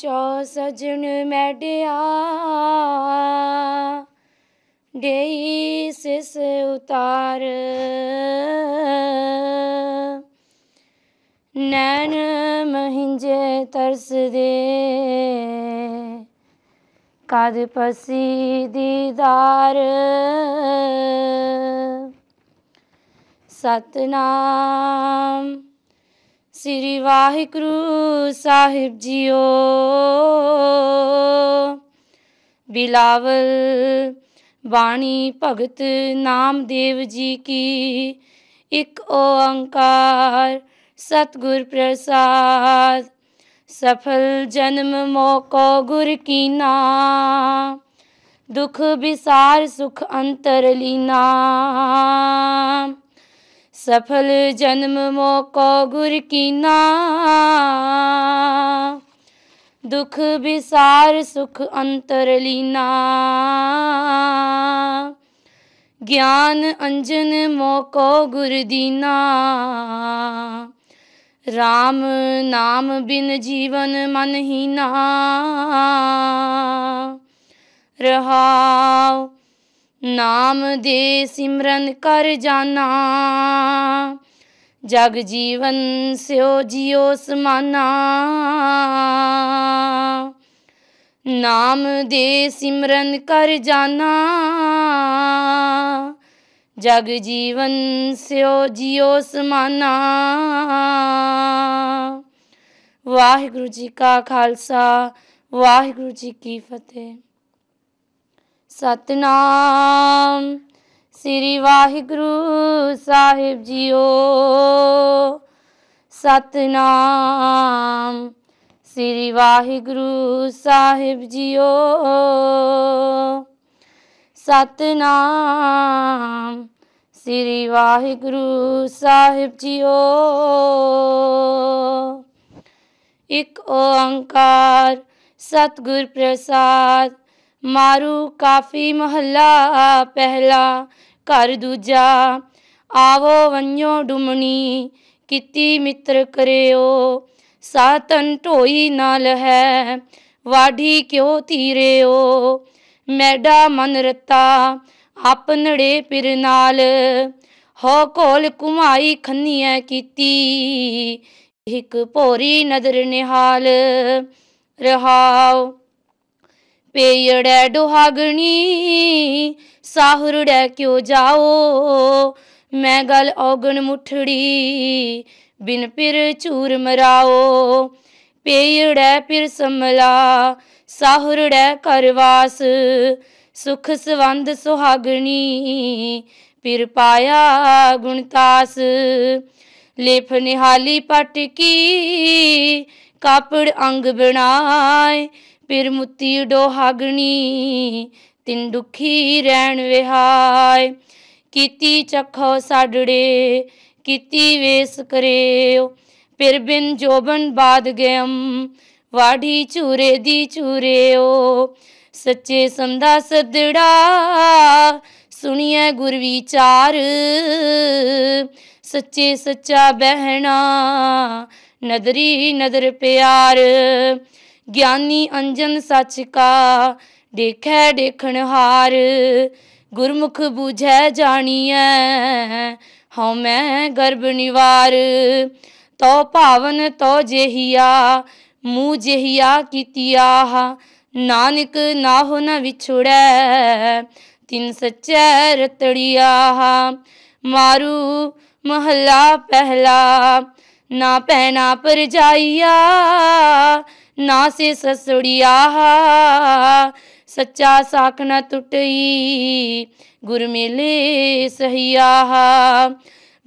ਚੋ ਸਜਣ ਮੈਡਿਆ ਦੇਈ ਸਿਸ ਉਤਾਰ ਨਨ ਮਹਿੰਜੇ ਦੇ ਕਦ ਪਸੀ ਦੀਦਾਰ ਸਤਨਾਮ ਸ੍ਰੀ ਵਾਹਿਗੁਰੂ ਸਾਹਿਬ ਜੀਓ ਬਿਲਾਵਲ ਬਾਣੀ ਭਗਤ ਨਾਮਦੇਵ ਜੀ ਕੀ ਇਕ ਓੰਕਾਰ ਸਤਗੁਰ ਪ੍ਰਸਾਦ ਸਫਲ ਜਨਮ ਮੋਕੋ ਗੁਰ ਕੀ ਨਾ ਦੁਖ ਵਿਸਾਰ ਸੁਖ ਅੰਤਰ ਲੀਨਾ ਸਫਲ ਜਨਮ ਮੋਕੋ ਗੁਰ ਕੀਨਾ ਦੁਖ ਵਿਸਾਰ ਸੁਖ ਅੰਤਰ ਲੀਨਾ ਗਿਆਨ ਅੰਜਨ ਮੋਕੋ ਗੁਰ ਦੀਨਾ RAM ਨਾਮ ਬਿਨ ਜੀਵਨ ਮਨ ਨਾ ਰਹਾਉ ਨਾਮ ਦੇ ਸਿਮਰਨ ਕਰ ਜਾਣਾ ਜਗ ਜੀਵਨ ਸਿਓ ਜਿਉ ਸਮਾਨਾ ਨਾਮ ਦੇ ਸਿਮਰਨ ਕਰ ਜਾਣਾ ਜਗ ਜੀਵਨ ਸਿਓ ਜਿਉ ਸਮਾਨਾ ਵਾਹਿਗੁਰੂ ਜੀ ਕਾ ਖਾਲਸਾ ਵਾਹਿਗੁਰੂ ਜੀ ਕੀ ਫਤਿਹ ਸਤਨਾਮ श्री वाहिगुरु साहिब जीओ सतनाम श्री वाहिगुरु साहिब जीओ सतनाम श्री वाहिगुरु साहिब जीओ एक ओंकार सतगुर प्रसाद मारू काफी महला पहला ਘਰ ਦੂਜਾ ਆਵੋ ਵੰਜੋ ਡੁਮਣੀ ਕੀਤੀ ਮਿੱਤਰ ਕਰਿਓ ਸਾਤਨ ਢੋਈ ਨਾਲ ਹੈ ਵਾਢੀ ਕਿਉ ਤੀਰਿਓ ਮੈਡਾ ਮਨ ਰਤਾ ਆਪਣੜੇ ਪਿਰ ਨਾਲ ਹੋ ਕੋਲ ਕੁਮਾਈ ਖੰਨੀਐ ਕੀਤੀ ਇੱਕ ਪੋਰੀ ਨਦਰ ਨਿਹਾਲ ਰਹਾਓ ਪੇੜੈ ਦੁਹਾਗਣੀ ਸਾਹੁਰੜੈ ਕਿਉ ਜਾਓ ਮੈਂ ਗਲ ਔਗਣ ਮੁਠੜੀ ਬਿਨ ਪਿਰ ਚੂਰ ਮਰਾਓ ਪੇੜੈ ਪਿਰ ਸੰਮਲਾ ਸਾਹੁਰੜੈ ਕਰਵਾਸ ਸੁਖ ਸਵੰਦ ਸੁਹਾਗਣੀ ਪਿਰ ਪਾਇਆ ਗੁਣਤਾਸ ਲੇਫ ਨਿਹਾਲੀ ਪਟਕੀ ਕਾਪੜ ਅੰਗ ਬਣਾਏ ਪਿਰ ਮੁਤੀ ਡੋਹਾਗਣੀ ਤਿੰਨ ਦੁਖੀ ਰਹਿਣ ਵਿਹਾਇ ਕੀਤੀ ਚਖੋ ਸਾਡੜੇ ਕੀਤੀ ਵੇਸ ਕਰਿਓ ਪਿਰ ਬਿਨ ਜੋਬਨ ਬਾਦ ਗਇਮ ਵਾਢੀ ਚੂਰੇ ਦੀ ਚੂਰਿਓ ਸੱਚੇ ਸੰਦਾ ਸਦੜਾ ਸੁਣੀਐ ਗੁਰ ਵਿਚਾਰ ਸੱਚੇ ਸੱਚਾ ਬਹਿਣਾ ਨਦਰੀ ਨਦਰ ਪਿਆਰ ਗਿਆਨੀ ਅੰਜਨ ਸੱਚ ਕਾ ਦੇਖੈ ਦੇਖਣ ਹਾਰ ਗੁਰਮੁਖ ਬੁਝੈ ਜਾਣੀਐ ਹਉ ਮੈਂ ਗਰਬ ਨਿਵਾਰ ਤੋ ਭਾਵਨ ਤੋ ਜਹੀਆ ਮੂ ਜਹੀਆ ਕੀਤੀਆ ਨਾਨਕ ਨਾ ਹੋ ਨ ਵਿਛੜੈ ਤਿਨ ਸੱਚੈ ਰਤੜੀਆ ਮਾਰੂ ਮਹਲਾ ਪਹਿਲਾ ਨਾ ਪੈਣਾ ਪਰ ਜਾਈਆ ਨਾ ਸੇ ਸਸੜੀਆ ਸੱਚਾ ਸਾਖ ਨਾ ਟੁੱਟਈ ਗੁਰ ਮਿਲੇ ਸਹੀਆ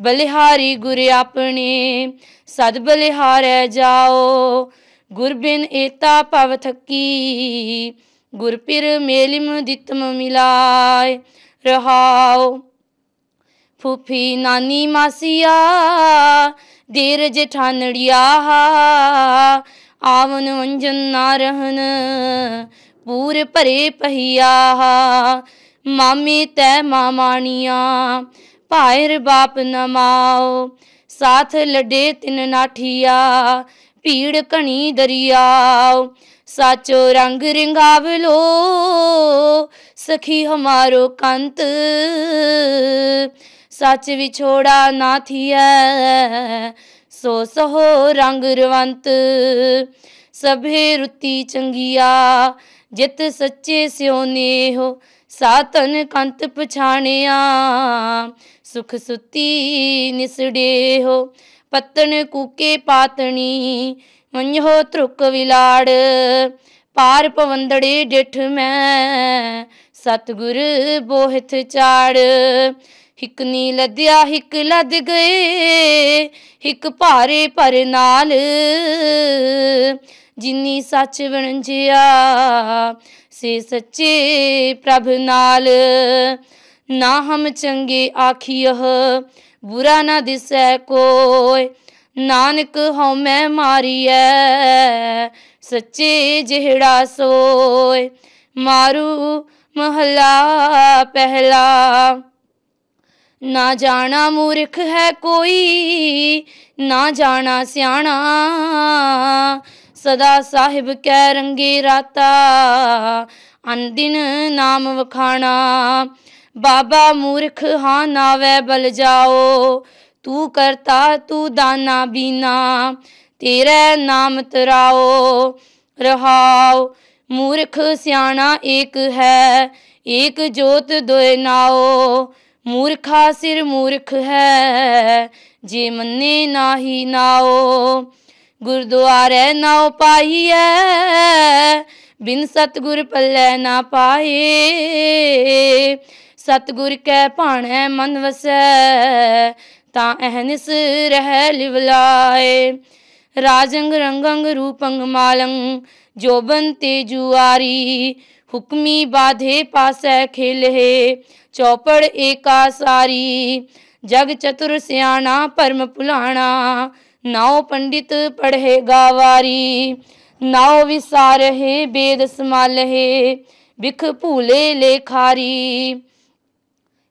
ਬਲਿਹਾਰੀ ਗੁਰ ਆਪਣੇ ਸਦ ਬਲਿਹਾਰੈ ਜਾਓ ਗੁਰ ਬਿਨ ਏਤਾ ਪਵ ਥਕੀ ਗੁਰ ਪਿਰ ਮੇਲਿਮ ਦਿੱਤਮ ਮਿਲਾਏ ਰਹਾਓ ਫੁਫੀ ਨਾਨੀ ਮਾਸੀਆ ਦੇਰ ਜਠਾਨੜੀਆ ਆਵਨ ਵੰਜਨ ਨਾ ਰਹਨ ਪੂਰ ਭਰੇ ਪਹੀਆ ਮਾਮੀ ਤੈ ਮਾਮਾਣੀਆਂ ਭਾਇਰ ਬਾਪ ਨਮਾਓ ਸਾਥ ਲੜੇ ਤਿਨ ਨਾਠੀਆ ਭੀੜ ਕਣੀ ਦਰਿਆਓ ਸਾਚੋ ਰੰਗ ਰਿੰਗਾਵਲੋ ਸਖੀ ਹਮਾਰੋ ਕੰਤ ਸੱਚ ਵਿਛੋੜਾ ਨਾ ਥੀਐ ਸੋ ਸਹੋ ਰੰਗ ਰਵੰਤ ਸਭੇ ਰੁਤੀ ਚੰਗੀਆ ਜਿਤ ਸੱਚੇ ਸਿਉ ਨੇਹੋ ਸਾਤਨ ਕੰਤ ਪਛਾਣਿਆ ਸੁਖ ਸੁਤੀ ਨਿਸੜੇ ਹੋ ਪਤਨ ਕੂਕੇ ਪਾਤਣੀ ਮੰਝੋ ਤ੍ਰੁਕ ਵਿਲਾੜ ਪਾਰ ਪਵੰਦੜੇ ਡਿਠ ਮੈਂ ਸਤਗੁਰ ਬੋਹਿਤ ਚਾੜ ਇਕ ਨੀ ਲਦਿਆ ਇਕ ਲਦ ਗਏ ਇਕ ਭਾਰੇ ਪਰ ਨਾਲ ਜਿਨੀ ਸੱਚ ਵਣਜਿਆ ਸੇ ਸੱਚੇ ਪ੍ਰਭ ਨਾਲ ਨਾ ਹਮ ਚੰਗੇ ਆਖੀਹ ਬੁਰਾ ਨਾ ਦਿਸੈ ਕੋਇ ਨਾਨਕ ਹਉ ਮੈਂ ਮਾਰੀਐ ਸੱਚੇ ਜਿਹੜਾ ਸੋਇ ਮਾਰੂ ਮਹਲਾ ਪਹਿਲਾ ਨਾ ਜਾਣਾ ਮੂਰਖ ਹੈ ਕੋਈ ਨਾ ਜਾਣਾ ਸਿਆਣਾ ਸਦਾ ਸਾਹਿਬ ਕੈ ਰੰਗੇ ਰਾਤਾ ਅੰਦਿਨ ਨਾਮ ਵਖਾਣਾ ਬਾਬਾ ਮੂਰਖ ਹਾਂ ਨਾਵੇ ਬਲ ਜਾਓ ਤੂੰ ਕਰਤਾ ਤੂੰ ਦਾਨਾ ਬੀਨਾ ਤੇਰੇ ਨਾਮ ਤਰਾਓ ਰਹਾਓ ਮੂਰਖ ਸਿਆਣਾ ਏਕ ਹੈ ਏਕ ਜੋਤ ਦੋਇ ਨਾਓ ਮੂਰਖਾ ਸਿਰ ਮੂਰਖ ਹੈ ਜੇ ਮੰਨੇ ਨਾਹੀ ਨਾਓ ਗੁਰਦੁਆਰੇ ਨਾਉ ਪਾਈਐ ਬਿਨ ਸਤਗੁਰ ਪੱਲੇ ਨਾ ਪਾਏ ਸਤਗੁਰ ਕੈ ਭਾਣੈ ਮਨ ਵਸੈ ਤਾਂ ਅਹਨਿਸ ਰਹਿ ਲਿਵਲਾਏ ਰਾਜੰਗ ਰੰਗੰਗ ਰੂਪੰਗ ਮਾਲੰ ਜੋਬਨ ਤੇ ਜੁਆਰੀ ਹੁਕਮੀ ਬਾਧੇ ਪਾਸੈ ਖੇਲੇ ਚੌਪੜ ਏਕਾ ਸਾਰੀ ਜਗ ਚਤੁਰ ਸਿਆਣਾ ਪਰਮ ਭੁਲਾਣਾ ਨਾਉ ਪੰਡਿਤ ਪੜ੍ਹੇ ਗਾਵਾਰੀ ਨਾਉ ਵਿਸਾਰਹਿ ਬੇਦ ਸਮਾਲਹਿ ਵਿਖ ਭੂਲੇ ਲੇਖਾਰੀ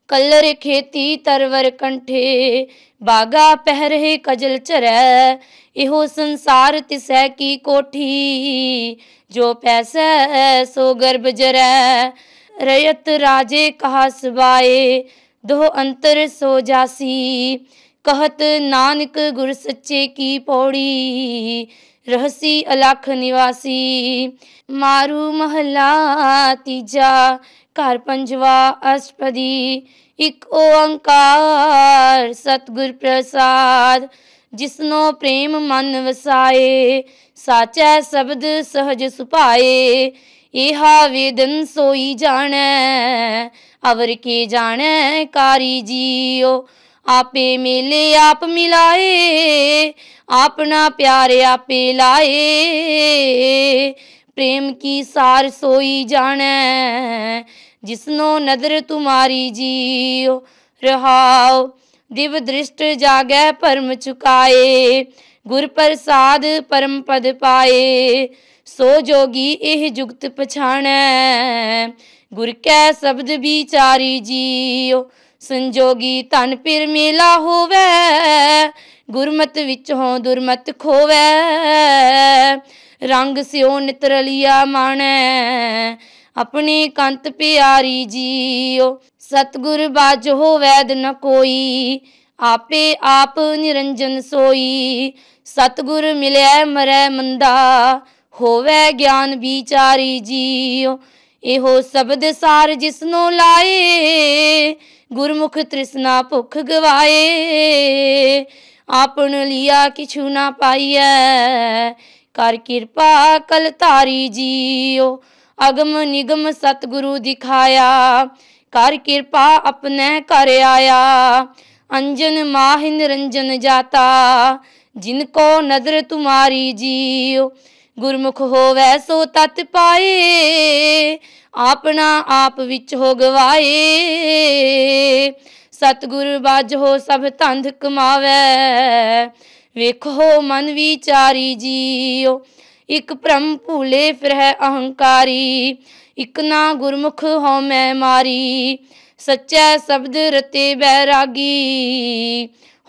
ਕਲਰ ਖੇਤੀ ਤਰਵਰ ਕੰਠੇ ਬਾਗਾ ਪਹਿਰੇ ਕਜਲ ਚਰੈ ਇਹੋ ਸੰਸਾਰ ਤਿਸੈ ਕੀ ਕੋਠੀ ਜੋ ਪੈਸੈ ਸੋ ਗਰਭ ਜਰੈ रयत राजे कहा सबाए दो अंतर सो जासी कहत नानक गुर सच्चे की पौड़ी रहसी ਅਲਖ ਨਿਵਾਸੀ ਮਾਰੂ ਮਹਲਾ ਤੀਜਾ ਘਰ ਪੰਜਵਾ ਅਸ਼ਪਦੀ ਇਕ ਓੰਕਾਰ ਸਤਗੁਰ ਪ੍ਰਸਾਦ ਜਿਸਨੋ ਪ੍ਰੇਮ ਮਨ ਵਸਾਏ ਸਾਚੈ ਸ਼ਬਦ ਸਹਜ ਸੁਭਾਏ ਇਹਾਵੇ ਵੇਦਨ ਸੋਈ ਜਾਣੈ ਅਵਰ ਕੀ ਜਾਣੈ ਕਾਰੀ ਜੀਓ ਆਪੇ ਮਿਲੇ ਆਪ ਮਿਲਾਏ ਆਪਣਾ ਪਿਆਰ ਆਪੇ ਲਾਏ ਪ੍ਰੇਮ ਕੀ ਸਾਰ ਸੋਈ ਜਾਣੈ ਜਿਸਨੋ ਨਦਰ ਤੁਮਾਰੀ ਜੀਓ ਰਹਾਓ ਦਿਵ ਦ੍ਰਿਸ਼ਟ ਜਾਗੈ ਪਰਮ ਚੁਕਾਏ ਗੁਰ ਪ੍ਰਸਾਦ ਪਰਮ ਪਦ ਪਾਏ ਸੋ ਜੋਗੀ ਇਹ ਜੁਗਤ ਪਛਾਣੈ ਗੁਰ ਕੈ ਸ਼ਬਦ ਵਿਚਾਰੀ ਜੀਓ ਸੰਜੋਗੀ ਤਨ ਪਿਰ ਮੇਲਾ ਹੋਵੇ ਗੁਰਮਤ ਵਿੱਚ ਹੋਂ ਦੁਰਮਤ ਖੋਵੇ ਰੰਗ ਸਿਓ ਨਿਤਰਲੀਆ ਮਾਣੈ ਆਪਣੇ ਕੰਤ ਪਿਆਰੀ ਜੀਓ ਸਤਗੁਰ ਬਾਜ ਹੋਵੇ ਨ ਕੋਈ ਆਪੇ ਆਪ ਨਿਰੰਜਨ ਸੋਈ ਸਤਗੁਰ ਮਿਲਿਆ ਮਰੈ ਮੰਦਾ ਹੋਵੇ ਗਿਆਨ ਵਿਚਾਰੀ ਜੀਉ ਇਹੋ ਸ਼ਬਦ ਸਾਰ ਜਿਸਨੋ ਲਾਏ ਗੁਰਮੁਖ ਤ੍ਰਿਸ਼ਨਾ ਭੁਖ ਗਵਾਏ ਆਪਣ ਲਿਆ ਕਿਛੂ ਨਾ ਪਾਈਐ ਕਰ ਕਿਰਪਾ ਕਲ ਧਾਰੀ ਜੀਓ ਅਗਮ ਨਿਗਮ ਸਤਗੁਰੂ ਦਿਖਾਇਆ ਕਰ ਕਿਰਪਾ ਆਪਣੇ ਘਰ ਆਇਆ ਅੰਜਨ ਮਾਹਿਨ ਰੰਜਨ ਜਾਤਾ ਜਿਨ ਕੋ ਨਦਰ ਤੁਮਾਰੀ ਜੀਉ ਗੁਰਮੁਖ ਹੋਵੈ ਸੋ ਤਤ ਪਾਏ ਆਪਣਾ ਆਪ ਵਿੱਚ ਹੋ ਗਵਾਏ ਸਤਗੁਰ ਬਾਝੋ ਸਭ ਤੰਧ ਕਮਾਵੇ ਵੇਖੋ ਮਨ ਵਿਚਾਰੀ ਜੀਉ ਇਕ ਭ੍ਰਮ ਭੂਲੇ ਫਿਰ ਹੈ ਅਹੰਕਾਰੀ ਇਕ ਨਾ ਗੁਰਮੁਖ ਹਉ ਮੈਂ ਮਾਰੀ ਸੱਚਾ ਸ਼ਬਦ ਰਤੇ ਬੈਰਾਗੀ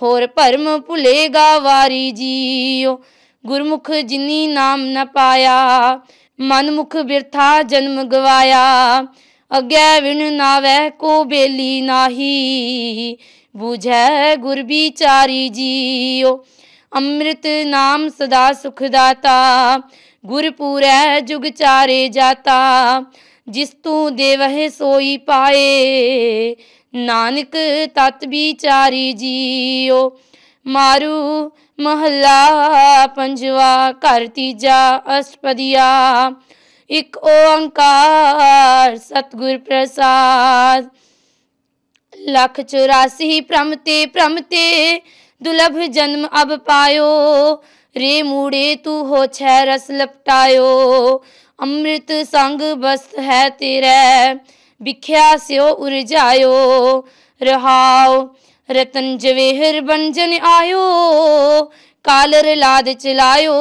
ਹੋਰ ਭਰਮ ਭੁਲੇਗਾ ਵਾਰੀ ਜੀਓ ਗੁਰਮੁਖ ਜਿਨੀ ਨਾਮ ਨ ਪਾਇਆ ਮਨਮੁਖ ਬਿਰਥਾ ਜਨਮ ਗਵਾਇਆ ਅਗੈ ਵਿਣ ਨਾਵੇ ਕੋ ਬੇਲੀ ਨਾਹੀ ਬੁਝੈ ਗੁਰ ਵਿਚਾਰੀ ਜੀਓ ਅੰਮ੍ਰਿਤ ਨਾਮ ਸਦਾ ਸੁਖ ਦਾਤਾ ਗੁਰ ਪੂਰੈ ਜੁਗ ਚਾਰੇ ਜਾਤਾ ਜਿਸ ਤੂੰ ਦੇਵਹਿ ਸੋਈ ਪਾਏ ਨਾਨਕ ਤਤ ਵਿਚਾਰੀ ਜੀਓ ਮਾਰੂ ਮਹਲਾ ਪੰਜਵਾ ਘਰ ਤੀਜਾ ਅਸਪਦਿਆ ਇਕ ਓੰਕਾਰ ਸਤਗੁਰ ਪ੍ਰਸਾਦ ਲਖ 84 ਪ੍ਰਮਤੇ ਪ੍ਰਮਤੇ ਦੁਲਭ ਜਨਮ ਅਬ ਪਾਇਓ ਰੇ ਮੂੜੇ ਤੂੰ ਹੋ ਛੈ ਰਸ ਲਪਟਾਇਓ ਅੰਮ੍ਰਿਤ ਸੰਗ ਬਸਤ ਹੈ ਤੇਰੇ ਵਿਖਿਆ ਸਿਓ ਉਰਜਾਇਓ ਰਹਾਓ ਰਤਨ ਜਵੇਹਰ ਬੰਜਨ ਆਇਓ ਕਾਲਰ ਲਾਦ ਚਲਾਇਓ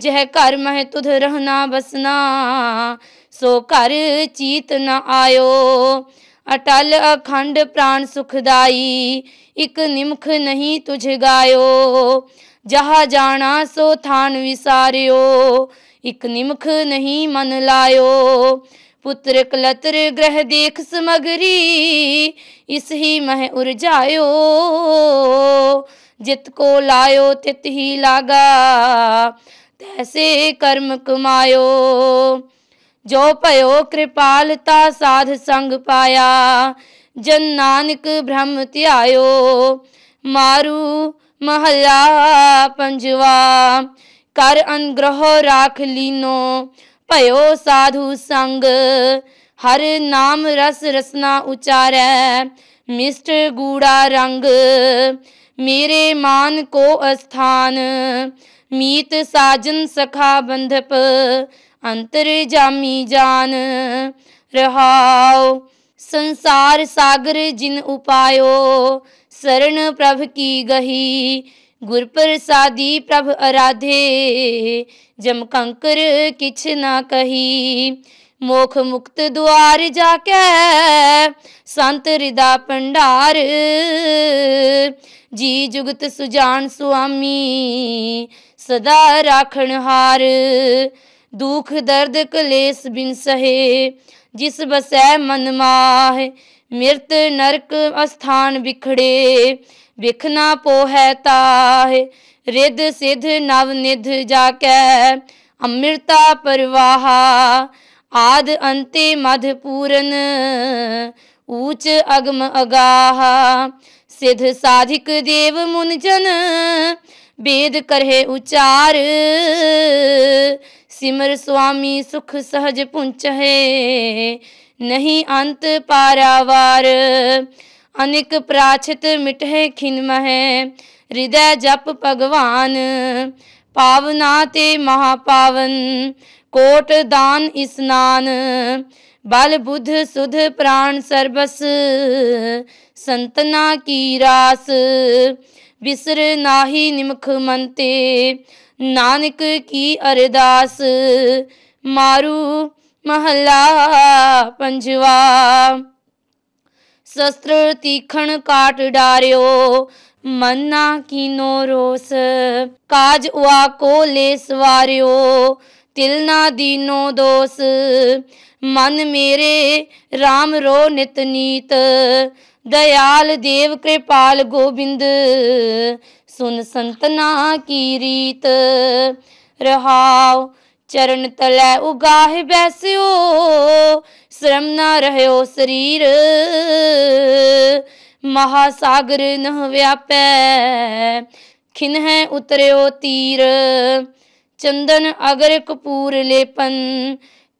ਜਹ ਘਰ ਮਹਿ ਤੁਧ ਰਹਿਣਾ ਬਸਨਾ ਸੋ ਘਰ ਚੀਤ ਨ ਆਇਓ ਅਟਲ ਅਖੰਡ ਪ੍ਰਾਨ ਸੁਖਦਾਈ ਇਕ ਨਿਮਖ ਨਹੀਂ ਤੁਝ ਗਾਇਓ ਜਹਾ ਜਾਣਾ ਸੋ ਥਾਨ ਵਿਸਾਰਿਓ ਇਕ ਨਿਮਖ ਨਹੀਂ ਮਨ ਲਾਇਓ ਪੁੱਤਰ ਕਲਤਰ ਗ੍ਰਹਿ ਦੇਖ ਸਮਗਰੀ ਇਸ ਹੀ ਮਹਿ ਉਰਜਾਇਓ ਜਿਤ ਕੋ ਲਾਇਓ ਤਿਤ ਹੀ ਲਾਗਾ ਤੈਸੇ ਕਰਮ ਕਮਾਇਓ ਜੋ ਭਇਓ ਕਿਰਪਾਲਤਾ ਸਾਧ ਸੰਗ ਪਾਇਆ ਜਨ ਨਾਨਕ ਬ੍ਰਹਮ ਧਿਆਇਓ ਮਾਰੂ ਮਹਲਾ ਪੰਜਵਾ कर अनुग्रह राख लीनो पयो साधु संग हर नाम रस रसना उचार मिष्ट गूड़ा रंग मेरे मान को स्थान मीत साजन सखा बंधप अंतर जामी जान रहाओ संसार सागर जिन उपायो शरण प्रभ की गही ਗੁਰ ਪ੍ਰਸਾਦੀ ਪ੍ਰਭ ਅਰਾਧੇ ਜਮ ਕੰਕਰ ਕਿਛ ਨਾ ਕਹੀ ਮੋਖ ਮੁਕਤ ਦੁਆਰ ਜਾ ਕੇ ਸੰਤ ਰਿਦਾ ਪੰਡਾਰ ਜੀ ਜੁਗਤ ਸੁਜਾਨ ਸੁਆਮੀ ਸਦਾ ਰਾਖਣ ਹਾਰ ਦੁਖ ਦਰਦ ਕਲੇਸ਼ ਬਿਨ ਸਹੇ ਜਿਸ ਬਸੈ ਮਨ ਮਾਹ ਮਿਰਤ ਨਰਕ ਅਸਥਾਨ ਵਿਖੜੇ ਵਿਖਣਾ ਪੋਹੈ ਤਾਹੇ ਰਿਧ ਸਿਧ ਨਵ ਨਿਧ ਜਾ ਕੈ ਅੰਮ੍ਰਿਤਾ ਪਰਵਾਹਾ ਆਦ ਅੰਤੇ ਮਧ ਪੂਰਨ ਊਚ ਅਗਮ ਅਗਾਹ ਸਿਧ ਸਾਧਿਕ ਦੇਵ ਮੁਨ ਜਨ ਬੇਦ ਕਰਹਿ ਉਚਾਰ ਸਿਮਰ ਸੁਆਮੀ ਸੁਖ ਸਹਜ ਪੁੰਚਹਿ ਨਹੀਂ ਅੰਤ ਪਾਰਾਵਾਰ ਅਨਿਕ ਪ੍ਰਾਛਿਤ ਮਿਟਹਿ ਖਿਨਮਹਿ ਹਿਰਦੈ ਜਪ ਭਗਵਾਨ ਪਾਵਨਾ ਤੇ ਮਹਾ ਪਾਵਨ ਕੋਟ ਦਾਨ ਇਸਨਾਨ ਬਲ ਬੁੱਧ ਸੁਧ ਪ੍ਰਾਣ ਸਰਬਸ ਸੰਤਨਾ ਕੀ ਰਾਸ ਬਿਸਰ ਨਾਹੀ ਨਿਮਖ ਮੰਤੇ ਨਾਨਕ ਕੀ ਅਰਦਾਸ ਮਾਰੂ ਮਹਲਾ ਪੰਜਵਾ ਤੀਖਣ ਡਾਰਿਓ તીખણ કાટ ਕੀਨੋ ਰੋਸ ਕਾਜ ਉਆ ਕੋ ਲੈ ਸਵਾਰਿਓ ਤਿਲ ਨਾ ਦੀਨੋ ਦੋਸ ਮਨ ਮੇਰੇ RAM ਰੋ ਨਿਤ ਨੀਤ ਦਇਆਲ ਦੇਵ ਕਿਰਪਾਲ ਗੋਬਿੰਦ ਸੁਨ ਸੰਤਨਾ ਕੀ ਰੀਤ ਰਹਾਉ ਚਰਨ ਤਲੈ ਉਗਾਹ ਬੈਸਿਓ श्रम ना रहो शरीर महासागर नह व्यापै खिन है उतरयो तीर चंदन अगर कपूर लेपन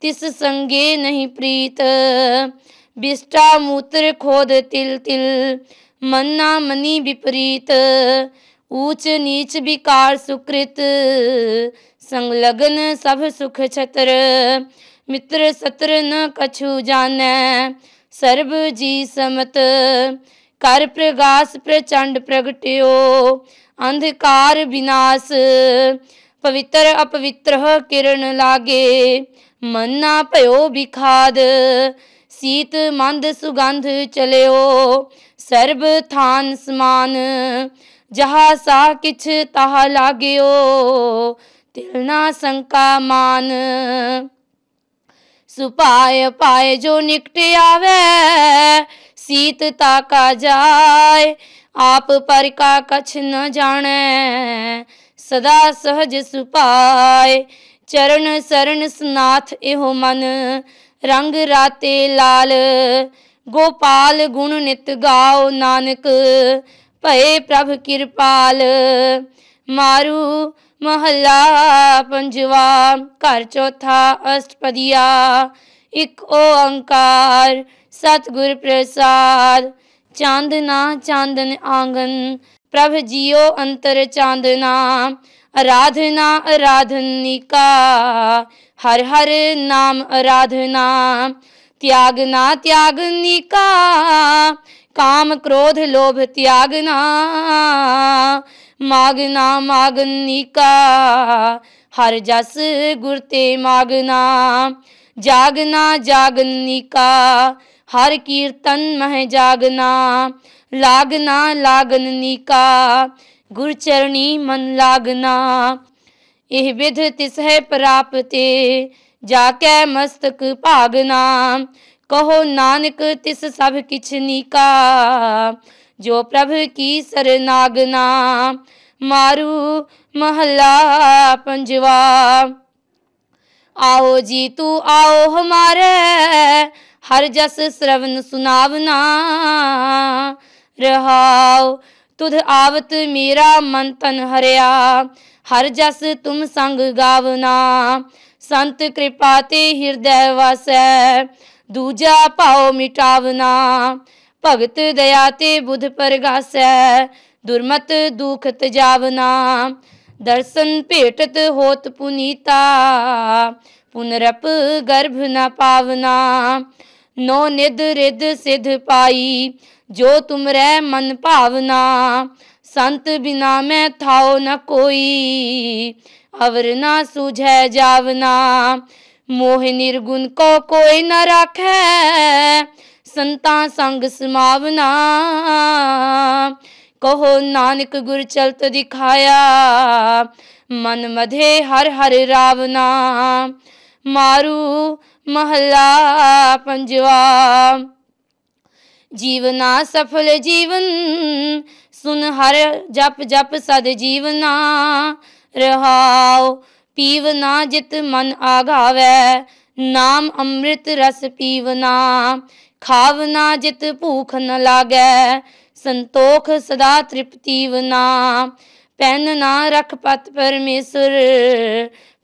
तिस संगे नहीं प्रीत बिष्टा मूत्र खोद तिल तिल मन्ना मनी विपरीत ऊच नीच विकार सुकृत संलग्न सब सुख छतर ਮਿੱਤਰ ਸਤਰ ਨ ਕਛੂ ਜਾਣੈ ਸਰਬ ਜੀ ਸਮਤ ਕਰ ਪ੍ਰਗਾਸ ਪ੍ਰਚੰਡ ਪ੍ਰਗਟਿਓ ਅੰਧਕਾਰ ਵਿਨਾਸ਼ ਪਵਿੱਤਰ ਅਪਵਿੱਤਰ ਕਿਰਨ ਲਾਗੇ ਮਨ ਨਾ ਭਇਓ ਵਿਖਾਦ ਸੀਤ ਮੰਦ ਸੁਗੰਧ ਚਲਿਓ ਸਰਬ ਥਾਨ ਸਮਾਨ ਜਹਾ ਸਾ ਕਿਛ ਤਹ ਲਾਗਿਓ ਤਿਲ ਨਾ ਸੰਕਾ ਮਾਨ ਸੁਪਾਇ ਪਾਇ ਜੋ ਨਿਕਟ ਆਵੇ ਸੀਤ ਤਾ ਕਾ ਜਾਏ ਆਪ ਪਰ ਕਾ ਕਛ ਨ ਜਾਣੈ ਸਦਾ ਸਹਜ ਸੁਪਾਇ ਚਰਨ ਸਰਨ ਸਨਾਥ ਇਹੋ ਮਨ ਰੰਗ ਰਾਤੇ ਲਾਲ ਗੋਪਾਲ ਗੁਣ ਨਿਤ ਗਾਓ ਨਾਨਕ ਭਏ ਪ੍ਰਭ ਕਿਰਪਾਲ ਮਾਰੂ महला पंजवा घर चौथा अष्टपदिया एक ओंकार सतगुर प्रसाद चांदना चांदन आंगन प्रभ जियो अंतर चांदना आराधना आराधनिका हर हर नाम आराधना त्यागना त्यागनिका काम क्रोध लोभ त्यागना मागना मागनी का हर जस गुर मागना जागना जागनी का हर कीर्तन मह जागना लागना लागननी का गुरचरणी मन लागना यह विध तिस है प्राप्ते जाके मस्तक भागना कहो नानक तिस सब किछ निका जो प्रभु की ਸਰਨਾਗਨਾ मारू महला पंजवा आओ जी तू आओ हमारे हर जस श्रवण सुनावना रहाओ तुद आवत मेरा मन तन हरिया हर जस तुम संग गावना संत कृपा ते हृदय वसै दूजा पाओ मिटावना ਭਗਤ ਦਇਆ ਤੇ ਬੁਧ ਪਰਗਾਸੈ ਦੁਰਮਤ ਦੁਖ ਤਜਾਵਨਾ ਦਰਸ਼ਨ ਭੇਟਤ ਹੋਤ ਪੁਨੀਤਾ ਪੁਨਰਪ ਗਰਭ ਨ ਪਾਵਨਾ ਨੋ ਨਿਦ ਰਿਦ ਸਿਧ ਪਾਈ ਜੋ ਤੁਮਰੈ ਮਨ ਭਾਵਨਾ ਸੰਤ ਬਿਨਾ ਮੈਂ ਥਾਉ ਨ ਕੋਈ ਅਵਰ ਨਾ ਸੁਝੈ ਜਾਵਨਾ ਮੋਹ ਨਿਰਗੁਣ ਕੋ ਕੋਈ ਨ ਰੱਖੈ ਸੰਤਾ ਸੰਗ ਸਮਾਵਨਾ ਕਹੋ ਨਾਨਕ ਗੁਰ ਚਲਤ ਦਿਖਾਇਆ ਮਨ ਮਧੇ ਹਰ ਹਰ ਰਾਵਨਾ ਮਾਰੂ ਮਹਲਾ ਪੰਜਵਾ ਜੀਵਨਾ ਸਫਲ ਜੀਵਨ ਸੁਨ ਹਰ ਜਪ ਜਪ ਸਦ ਜੀਵਨਾ ਰਹਾਉ ਪੀਵ ਨਾ ਜਿਤ ਮਨ ਆਗਾਵੇ ਨਾਮ ਅੰਮ੍ਰਿਤ ਰਸ ਪੀਵਨਾ ਖਾਵਨਾ ਜਿਤ ਭੂਖ ਨ ਲਾਗੈ ਸੰਤੋਖ ਸਦਾ ਤ੍ਰਿਪਤੀਵਨਾ ਪੈਨ ਨਾ ਰਖ ਪਤ ਪਰਮੇਸ਼ਰ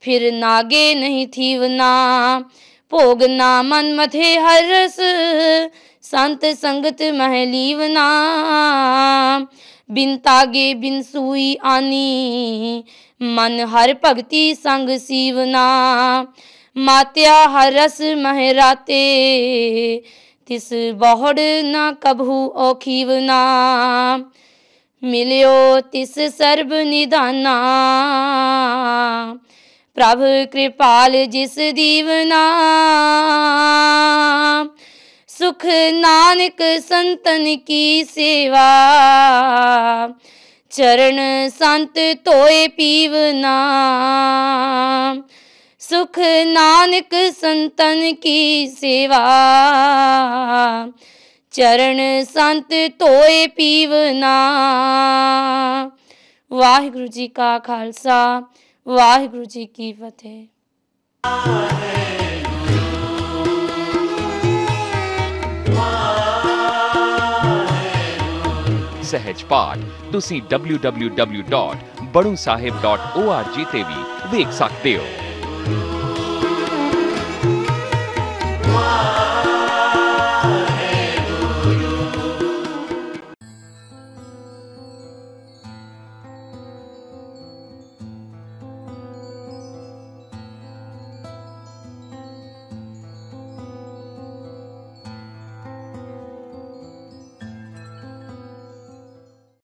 ਫਿਰ ਨਾਗੇ ਨਹੀਂ ਥੀਵਨਾ ਭੋਗ ਨਾ ਮਨ ਮਥੇ ਹਰਸ ਸੰਤ ਸੰਗਤ ਮਹਿ ਲੀਵਨਾ ਬਿਨ ਤਾਗੇ ਬਿਨ ਸੂਈ ਆਨੀ ਮਨ ਹਰ ਭਗਤੀ ਸੰਗ ਸੀਵਨਾ मात्या हरस महराते ਤਿਸ ਬਹੜ ਨਾ ਕਭੂ ਔਖੀਵ ਨਾ ਮਿਲਿਓ ਤਿਸ ਸਰਬ ਨਿਧਾਨਾ ਪ੍ਰਭ ਕਿਰਪਾਲ ਜਿਸ ਦੀਵਨਾ ਸੁਖ ਨਾਨਕ ਸੰਤਨ ਕੀ ਸੇਵਾ ਚਰਨ ਸੰਤ ਤੋਏ ਪੀਵਨਾ सुख नानक संतन की सेवा चरण संत तोए पीवना वाहिगुरु जी का खालसा वाहिगुरु जी की फतेह ਸਹਿਜ ਪਾਠ ਤੁਸੀਂ www.badusahib.org ते भी देख सकते हो